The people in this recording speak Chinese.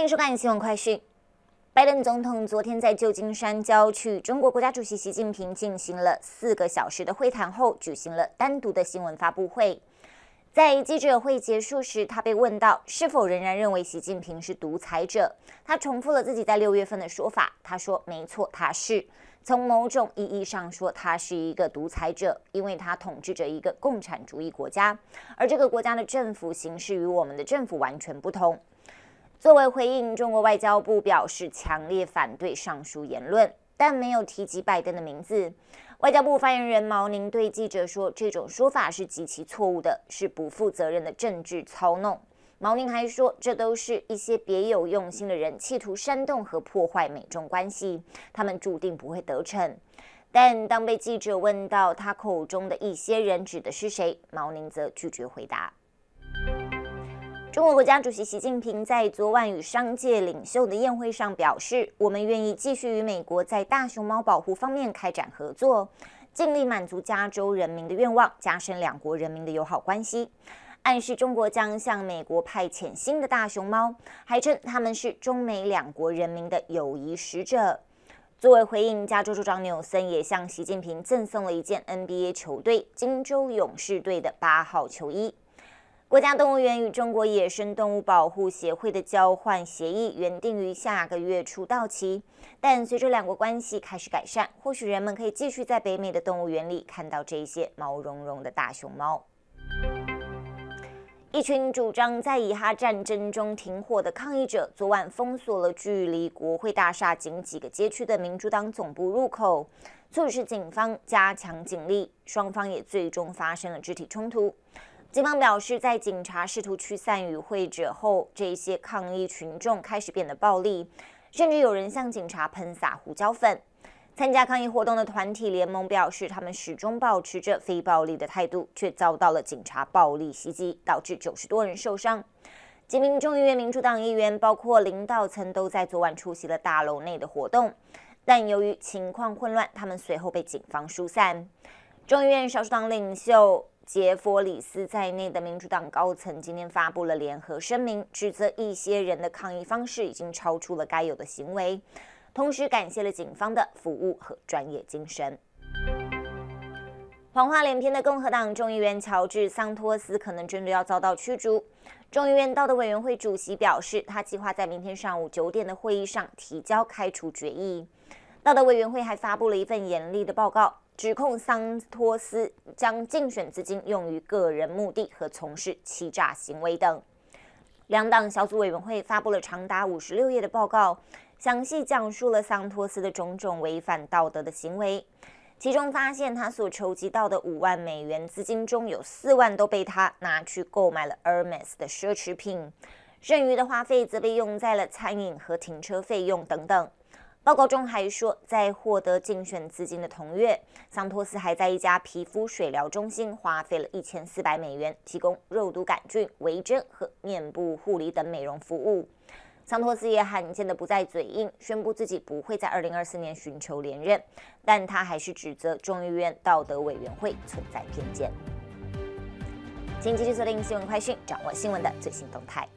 欢迎收看新闻快讯。拜登总统昨天在旧金山郊区与中国国家主席习近平进行了四个小时的会谈后，举行了单独的新闻发布会。在记者会结束时，他被问到是否仍然认为习近平是独裁者，他重复了自己在六月份的说法。他说：“没错，他是。从某种意义上说，他是一个独裁者，因为他统治着一个共产主义国家，而这个国家的政府形式与我们的政府完全不同。”作为回应，中国外交部表示强烈反对上述言论，但没有提及拜登的名字。外交部发言人毛宁对记者说：“这种说法是极其错误的，是不负责任的政治操弄。”毛宁还说：“这都是一些别有用心的人企图煽动和破坏美中关系，他们注定不会得逞。”但当被记者问到他口中的一些人指的是谁，毛宁则拒绝回答。中国国家主席习近平在昨晚与商界领袖的宴会上表示：“我们愿意继续与美国在大熊猫保护方面开展合作，尽力满足加州人民的愿望，加深两国人民的友好关系。”暗示中国将向美国派遣新的大熊猫，还称他们是中美两国人民的友谊使者。作为回应，加州州长纽森也向习近平赠送了一件 NBA 球队金州勇士队的八号球衣。国家动物园与中国野生动物保护协会的交换协议原定于下个月初到期，但随着两国关系开始改善，或许人们可以继续在北美的动物园里看到这些毛茸茸的大熊猫。一群主张在以哈战争中停火的抗议者昨晚封锁了距离国会大厦仅几个街区的民主党总部入口，促使警方加强警力，双方也最终发生了肢体冲突。警方表示，在警察试图驱散与会者后，这些抗议群众开始变得暴力，甚至有人向警察喷洒胡椒粉。参加抗议活动的团体联盟表示，他们始终保持着非暴力的态度，却遭到了警察暴力袭击，导致九十多人受伤。几名众议院民主党议员，包括领导层，都在昨晚出席了大楼内的活动，但由于情况混乱，他们随后被警方疏散。众议院少数党领袖。杰弗里斯在内的民主党高层今天发布了联合声明，指责一些人的抗议方式已经超出了该有的行为，同时感谢了警方的服务和专业精神。谎话连篇的共和党众议员乔治·桑托斯可能真的要遭到驱逐。众议院道德委员会主席表示，他计划在明天上午九点的会议上提交开除决议。道德委员会还发布了一份严厉的报告。指控桑托斯将竞选资金用于个人目的和从事欺诈行为等。两党小组委员会发布了长达五十六页的报告，详细讲述了桑托斯的种种违反道德的行为。其中发现，他所筹集到的五万美元资金中有四万都被他拿去购买了 Hermes 的奢侈品，剩余的花费则被用在了餐饮和停车费用等等。报告中还说，在获得竞选资金的同月，桑托斯还在一家皮肤水疗中心花费了一千四百美元，提供肉毒杆菌维针和面部护理等美容服务。桑托斯也罕见的不再嘴硬，宣布自己不会在二零二四年寻求连任，但他还是指责众议院道德委员会存在偏见。请继续锁定新闻快讯，掌握新闻的最新动态。